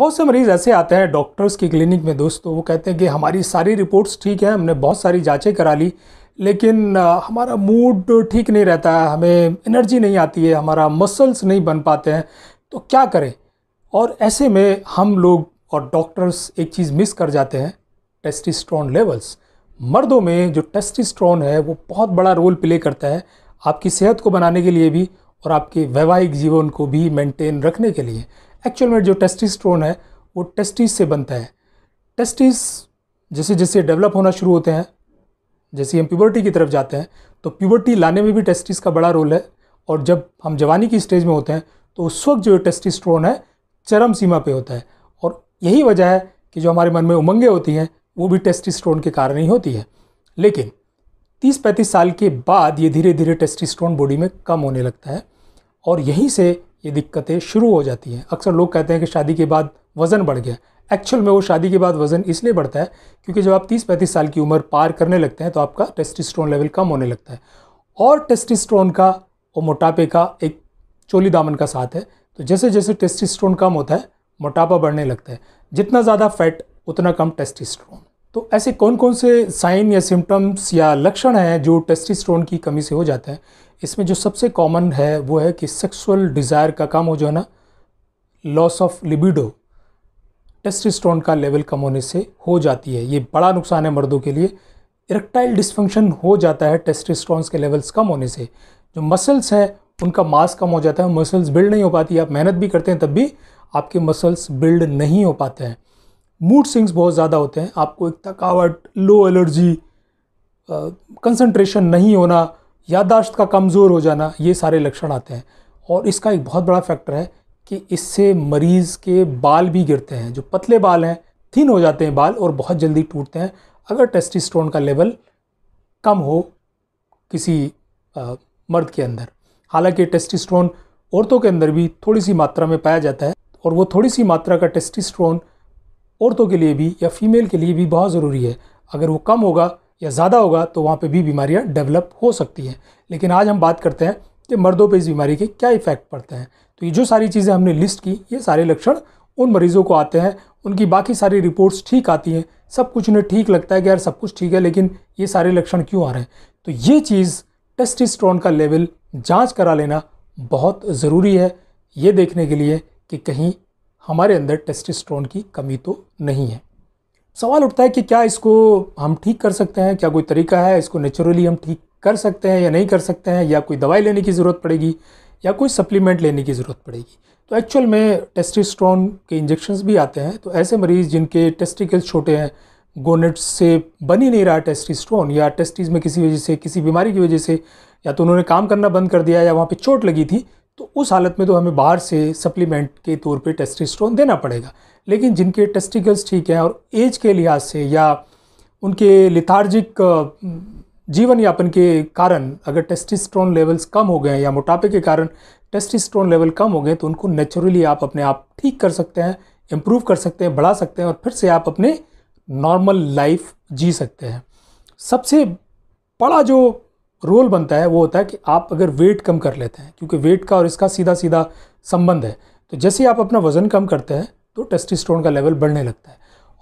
बहुत से मरीज़ ऐसे आते हैं डॉक्टर्स की क्लिनिक में दोस्तों तो वो कहते हैं कि हमारी सारी रिपोर्ट्स ठीक है हमने बहुत सारी जाँचें करा ली लेकिन हमारा मूड ठीक नहीं रहता है हमें एनर्जी नहीं आती है हमारा मसल्स नहीं बन पाते हैं तो क्या करें और ऐसे में हम लोग और डॉक्टर्स एक चीज़ मिस कर जाते हैं टेस्टिस्ट्रॉन लेवल्स मर्दों में जो टेस्टिस्ट्रॉन है वो बहुत बड़ा रोल प्ले करता है आपकी सेहत को बनाने के लिए भी और आपके वैवाहिक जीवन को भी मेंटेन रखने के लिए एक्चुअल में जो टेस्टिस्ट्रोन है वो टेस्टिस से बनता है टेस्टिस जैसे जैसे डेवलप होना शुरू होते हैं जैसे हम प्यूबर्टी की तरफ जाते हैं तो प्यूबर्टी लाने में भी टेस्टिस का बड़ा रोल है और जब हम जवानी की स्टेज में होते हैं तो उस वक्त जो टेस्टिस्ट्रोन है चरम सीमा पर होता है और यही वजह है कि जो हमारे मन में उमंगें होती हैं वो भी टेस्टिस्ट्रोन के कारण ही होती है लेकिन 30-35 साल के बाद ये धीरे धीरे टेस्टिस्ट्रोन बॉडी में कम होने लगता है और यहीं से ये दिक्कतें शुरू हो जाती हैं अक्सर लोग कहते हैं कि शादी के बाद वज़न बढ़ गया एक्चुअल में वो शादी के बाद वज़न इसलिए बढ़ता है क्योंकि जब आप 30-35 साल की उम्र पार करने लगते हैं तो आपका टेस्टिस्ट्रोन लेवल कम होने लगता है और टेस्टिस्ट्रोन का और मोटापे का एक चोली दामन का साथ है तो जैसे जैसे टेस्टिस्ट्रोन कम होता है मोटापा बढ़ने लगता है जितना ज़्यादा फैट उतना कम टेस्टिस्ट्रोन तो ऐसे कौन कौन से साइन या सिम्टम्स या लक्षण हैं जो टेस्टिस्ट्रोन की कमी से हो जाते हैं इसमें जो सबसे कॉमन है वो है कि सेक्सुअल डिज़ायर का काम हो जो है ना लॉस ऑफ लिबिडो टेस्टिस्टोन का लेवल कम होने से हो जाती है ये बड़ा नुकसान है मर्दों के लिए इरेक्टाइल डिस्फंक्शन हो जाता है टेस्टिस्टोन्स के लेवल्स कम होने से जो मसल्स हैं उनका मास कम हो जाता है मसल्स बिल्ड नहीं हो पाती आप मेहनत भी करते हैं तब भी आपके मसल्स बिल्ड नहीं हो पाते हैं मूड स्विंग्स बहुत ज़्यादा होते हैं आपको एक थकावट लो एलर्जी कंसंट्रेशन नहीं होना यादाश्त का कमज़ोर हो जाना ये सारे लक्षण आते हैं और इसका एक बहुत बड़ा फैक्टर है कि इससे मरीज़ के बाल भी गिरते हैं जो पतले बाल हैं थिन हो जाते हैं बाल और बहुत जल्दी टूटते हैं अगर टेस्टिस्ट्रोन का लेवल कम हो किसी आ, मर्द के अंदर हालांकि टेस्टिस्ट्रोन औरतों के अंदर भी थोड़ी सी मात्रा में पाया जाता है और वो थोड़ी सी मात्रा का टेस्टिस्ट्रोन औरतों के लिए भी या फीमेल के लिए भी बहुत ज़रूरी है अगर वो कम होगा या ज़्यादा होगा तो वहाँ पे भी बीमारियाँ डेवलप हो सकती हैं लेकिन आज हम बात करते हैं कि मर्दों पे इस बीमारी के क्या इफ़ेक्ट पड़ते हैं तो ये जो सारी चीज़ें हमने लिस्ट की ये सारे लक्षण उन मरीज़ों को आते हैं उनकी बाकी सारी रिपोर्ट्स ठीक आती हैं सब कुछ उन्हें ठीक लगता है कि यार सब कुछ ठीक है लेकिन ये सारे लक्षण क्यों आ रहे हैं तो ये चीज़ टेस्टिस्ट्रॉन का लेवल जाँच करा लेना बहुत ज़रूरी है ये देखने के लिए कि कहीं हमारे अंदर टेस्टिस्ट्रॉन की कमी तो नहीं है सवाल उठता है कि क्या इसको हम ठीक कर सकते हैं क्या कोई तरीका है इसको नेचुरली हम ठीक कर सकते हैं या नहीं कर सकते हैं या कोई दवाई लेने की ज़रूरत पड़ेगी या कोई सप्लीमेंट लेने की ज़रूरत पड़ेगी तो एक्चुअल में टेस्टिस्ट्रॉन के इंजेक्शंस भी आते हैं तो ऐसे मरीज़ जिनके टेस्टिकल्स छोटे हैं गोनेट्स से बन ही नहीं रहा टेस्टिस्ट्रॉन या टेस्टिस में किसी वजह से किसी बीमारी की वजह से या तो उन्होंने काम करना बंद कर दिया या वहाँ पर चोट लगी थी तो उस हालत में तो हमें बाहर से सप्लीमेंट के तौर पे टेस्टिस्ट्रोन देना पड़ेगा लेकिन जिनके टेस्टिकल्स ठीक हैं और एज के लिहाज से या उनके लिथार्जिक जीवन यापन के कारण अगर टेस्टिस्ट्रोन लेवल्स कम हो गए या मोटापे के कारण टेस्टिस्ट्रोन लेवल कम हो गए तो उनको नेचुरली आप अपने आप ठीक कर सकते हैं इम्प्रूव कर सकते हैं बढ़ा सकते हैं और फिर से आप अपने नॉर्मल लाइफ जी सकते हैं सबसे बड़ा जो रोल बनता है वो होता है कि आप अगर वेट कम कर लेते हैं क्योंकि वेट का और इसका सीधा सीधा संबंध है तो जैसे ही आप अपना वज़न कम करते हैं तो टेस्टिस्टोन का लेवल बढ़ने लगता है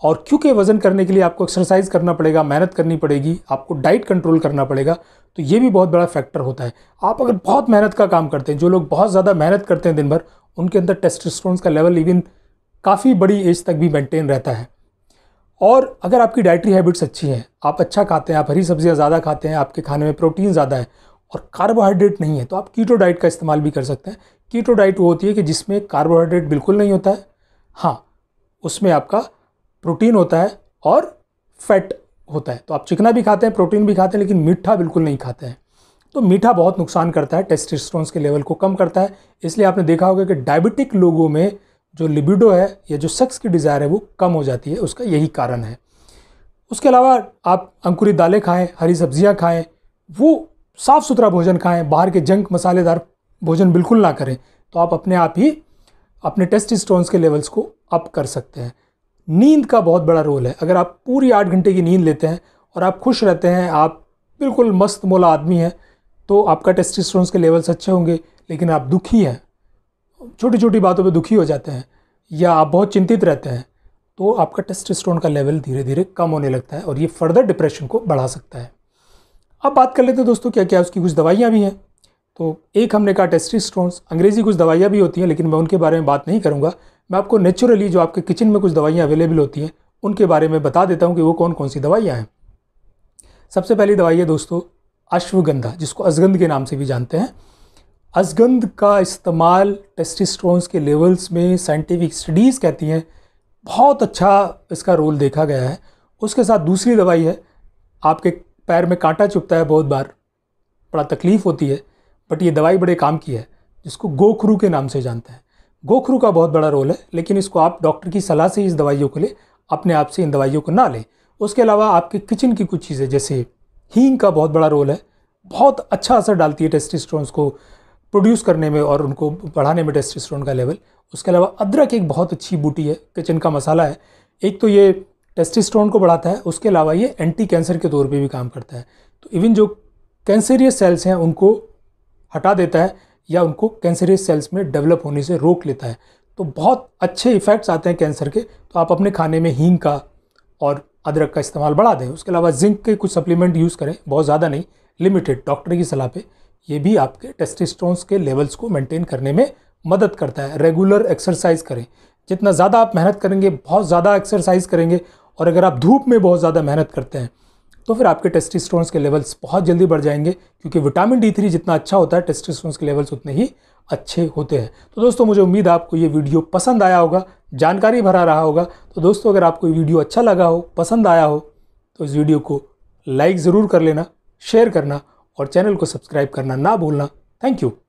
और क्योंकि वज़न करने के लिए आपको एक्सरसाइज करना पड़ेगा मेहनत करनी पड़ेगी आपको डाइट कंट्रोल करना पड़ेगा तो ये भी बहुत बड़ा फैक्टर होता है आप अगर बहुत मेहनत का काम करते हैं जो लोग बहुत ज़्यादा मेहनत करते हैं दिन भर उनके अंदर टेस्टिस्ट्रोन का लेवल इवन काफ़ी बड़ी एज तक भी मेंटेन रहता है और अगर आपकी डाइटरी हैबिट्स अच्छी हैं आप अच्छा खाते हैं आप हरी सब्जियां ज़्यादा खाते हैं आपके खाने में प्रोटीन ज़्यादा है और कार्बोहाइड्रेट नहीं है तो आप कीटो डाइट का इस्तेमाल भी कर सकते हैं कीटो डाइट वो होती है कि जिसमें कार्बोहाइड्रेट बिल्कुल नहीं होता है हाँ उसमें आपका प्रोटीन होता है और फैट होता है तो आप चिकना भी खाते हैं प्रोटीन भी खाते हैं लेकिन मीठा बिल्कुल नहीं खाते हैं तो मीठा बहुत नुकसान करता है टेस्टेस्ट्रोन्स के लेवल को कम करता है इसलिए आपने देखा होगा कि डायबिटिक लोगों में जो लिबिडो है या जो सेक्स की डिज़ायर है वो कम हो जाती है उसका यही कारण है उसके अलावा आप अंकुरित दालें खाएं हरी सब्जियां खाएं वो साफ़ सुथरा भोजन खाएं बाहर के जंक मसालेदार भोजन बिल्कुल ना करें तो आप अपने आप ही अपने टेस्ट स्टोन्स के लेवल्स को अप कर सकते हैं नींद का बहुत बड़ा रोल है अगर आप पूरी आठ घंटे की नींद लेते हैं और आप खुश रहते हैं आप बिल्कुल मस्त मोला आदमी हैं तो आपका टेस्टिस्टोन्स के लेवल्स अच्छे होंगे लेकिन आप दुखी हैं छोटी छोटी बातों पे दुखी हो जाते हैं या आप बहुत चिंतित रहते हैं तो आपका टेस्टोस्टेरोन का लेवल धीरे धीरे कम होने लगता है और ये फर्दर डिप्रेशन को बढ़ा सकता है अब बात कर लेते हैं दोस्तों क्या क्या उसकी कुछ दवाइयाँ भी हैं तो एक हमने कहा टेस्टिस्ट्रोन्स अंग्रेजी कुछ दवाइयाँ भी होती हैं लेकिन मैं उनके बारे में बात नहीं करूँगा मैं आपको नेचुरली जो आपके किचन में कुछ दवाइयाँ अवेलेबल होती हैं उनके बारे में बता देता हूँ कि वो कौन कौन सी दवाइयाँ हैं सबसे पहली दवाई है दोस्तों अश्वगंधा जिसको अजगंध के नाम से भी जानते हैं अजगंध का इस्तेमाल टेस्टिस्ट्रोन्स के लेवल्स में साइंटिफिक स्टडीज़ कहती हैं बहुत अच्छा इसका रोल देखा गया है उसके साथ दूसरी दवाई है आपके पैर में कांटा चुपता है बहुत बार बड़ा तकलीफ़ होती है बट ये दवाई बड़े काम की है जिसको गोखरू के नाम से जानते हैं गोखरू का बहुत बड़ा रोल है लेकिन इसको आप डॉक्टर की सलाह से इस दवाइयों को लें अपने आप से इन दवाइयों को ना लें उसके अलावा आपके किचन की कुछ चीज़ें जैसे हींग का बहुत बड़ा रोल है बहुत अच्छा असर डालती है टेस्टिस्ट्रोन्स को प्रोड्यूस करने में और उनको बढ़ाने में टेस्टोस्टेरोन का लेवल उसके अलावा अदरक एक बहुत अच्छी बूटी है किचन का मसाला है एक तो ये टेस्टोस्टेरोन को बढ़ाता है उसके अलावा ये एंटी कैंसर के तौर पे भी काम करता है तो इवन जो कैंसरियस सेल्स हैं उनको हटा देता है या उनको कैंसरियस सेल्स में डेवलप होने से रोक लेता है तो बहुत अच्छे इफ़ेक्ट्स आते हैं कैंसर के तो आप अपने खाने में हींग का और अदरक का इस्तेमाल बढ़ा दें उसके अलावा जिंक के कुछ सप्लीमेंट यूज़ करें बहुत ज़्यादा नहीं लिमिटेड डॉक्टर की सलाह पर ये भी आपके टेस्टिस्टोन्स के लेवल्स को मेंटेन करने में मदद करता है रेगुलर एक्सरसाइज करें जितना ज़्यादा आप मेहनत करेंगे बहुत ज़्यादा एक्सरसाइज करेंगे और अगर आप धूप में बहुत ज़्यादा मेहनत करते हैं तो फिर आपके टेस्टिस्टोन्स के लेवल्स बहुत जल्दी बढ़ जाएंगे क्योंकि विटामिन डी थ्री जितना अच्छा होता है टेस्टिस्टोन्स के लेवल्स उतने ही अच्छे होते हैं तो दोस्तों मुझे उम्मीद आपको ये वीडियो पसंद आया होगा जानकारी भरा रहा होगा तो दोस्तों अगर आपको ये वीडियो अच्छा लगा हो पसंद आया हो तो इस वीडियो को लाइक ज़रूर कर लेना शेयर करना और चैनल को सब्सक्राइब करना ना भूलना थैंक यू